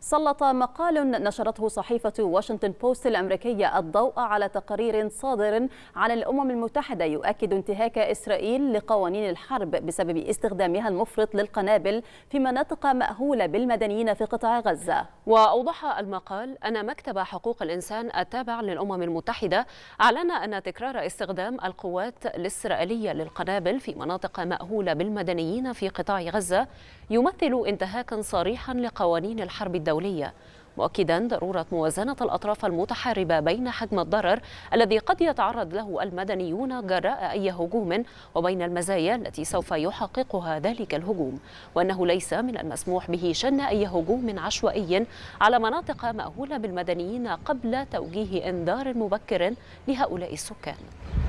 سلط مقال نشرته صحيفة واشنطن بوست الأمريكية الضوء على تقرير صادر عن الأمم المتحدة يؤكد انتهاك إسرائيل لقوانين الحرب بسبب استخدامها المفرط للقنابل في مناطق مأهولة بالمدنيين في قطاع غزة وأوضح المقال أن مكتب حقوق الإنسان التابع للأمم المتحدة أعلن أن تكرار استخدام القوات الإسرائيلية للقنابل في مناطق مأهولة بالمدنيين في قطاع غزة يمثل انتهاكا صريحا لقوانين الحرب الدولية مؤكدا ضرورة موازنة الأطراف المتحاربة بين حجم الضرر الذي قد يتعرض له المدنيون جراء أي هجوم وبين المزايا التي سوف يحققها ذلك الهجوم وأنه ليس من المسموح به شن أي هجوم عشوائي على مناطق مأهولة بالمدنيين قبل توجيه إنذار مبكر لهؤلاء السكان